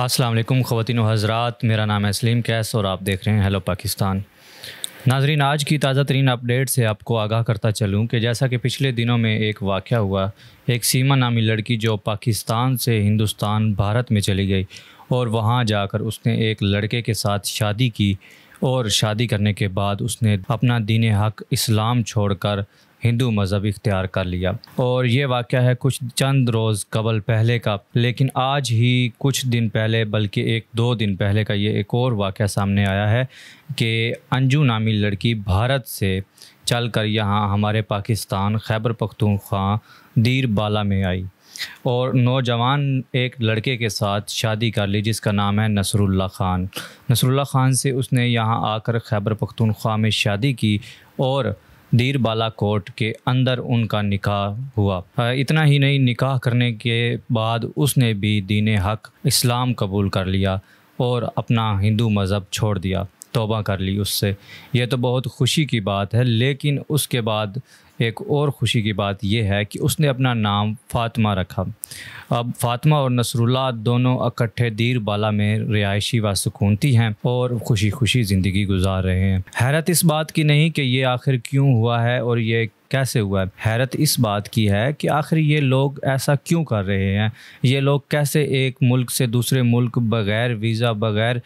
अस्सलाम वालेकुम ख़वातिन हजरात मेरा नाम है सलीम कैस और आप देख रहे हैं हेलो पाकिस्तान नाजरीन आज की ताज़ा तरीन अपडेट से आपको आगाह करता चलूँ कि जैसा कि पिछले दिनों में एक वाक़ हुआ एक सीमा नामी लड़की जो पाकिस्तान से हिंदुस्तान भारत में चली गई और वहाँ जाकर उसने एक लड़के के साथ शादी की और शादी करने के बाद उसने अपना दीन हक इस्लाम छोड़कर हिंदू मज़हब इख्तियार कर लिया और ये वाक़ है कुछ चंद रोज़ कबल पहले का लेकिन आज ही कुछ दिन पहले बल्कि एक दो दिन पहले का ये एक और वाक़ सामने आया है कि अंजू नामी लड़की भारत से चल कर यहाँ हमारे पाकिस्तान खैबर पख्तूनख्वा दीर बाला में आई और नौजवान एक लड़के के साथ शादी कर ली जिसका नाम है नसरुल्ला ख़ान नसरुल्ला ख़ान से उसने यहाँ आकर खैबर पख्तूनख्वा में शादी की और दीर कोर्ट के अंदर उनका निकाह हुआ इतना ही नहीं निकाह करने के बाद उसने भी दीन हक इस्लाम कबूल कर लिया और अपना हिंदू मज़हब छोड़ दिया तोबा कर ली उससे यह तो बहुत खुशी की बात है लेकिन उसके बाद एक और खुशी की बात यह है कि उसने अपना नाम फातिमा रखा अब फातिमा और नसरुल्ला दोनों इकट्ठे दीर बाला में रिहायशी व सुकूनती हैं और खुशी खुशी ज़िंदगी गुजार रहे हैं हैरत इस बात की नहीं कि ये आखिर क्यों हुआ है और ये कैसे हुआ है हैरत इस बात की है कि आखिर ये लोग ऐसा क्यों कर रहे हैं ये लोग कैसे एक मुल्क से दूसरे मुल्क बग़ैर वीज़ा बग़ैर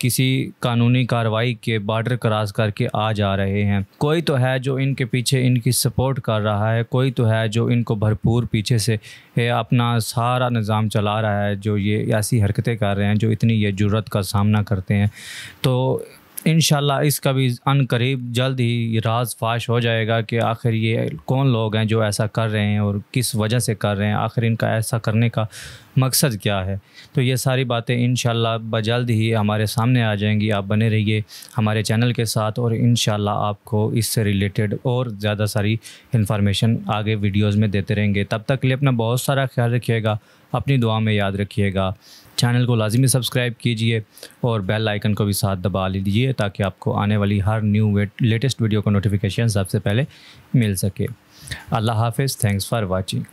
किसी कानूनी कार्रवाई के बॉर्डर क्रॉस करके आ जा रहे हैं कोई तो है जो इनके पीछे इनकी सपोर्ट कर रहा है कोई तो है जो इनको भरपूर पीछे से अपना सारा निज़ाम चला रहा है जो ये ऐसी हरकतें कर रहे हैं जो इतनी ये जरूरत का सामना करते हैं तो इन इसका भी अन करीब जल्द ही राज फाश हो जाएगा कि आखिर ये कौन लोग हैं जो ऐसा कर रहे हैं और किस वजह से कर रहे हैं आखिर इनका ऐसा करने का मकसद क्या है तो ये सारी बातें इन जल्द ही हमारे सामने आ जाएंगी आप बने रहिए हमारे चैनल के साथ और इन आपको इससे रिलेटेड और ज़्यादा सारी इन्फॉर्मेशन आगे वीडियोज़ में देते रहेंगे तब तक के लिए अपना बहुत सारा ख्याल रखिएगा अपनी दुआ में याद रखिएगा चैनल को लाजमी सब्सक्राइब कीजिए और बेल आइकन को भी साथ दबा लीजिए ताकि आपको आने वाली हर न्यू लेटेस्ट वीडियो का नोटिफिकेशन सबसे पहले मिल सके अल्लाह हाफिज़ थैंक्स फ़ार वॉचिंग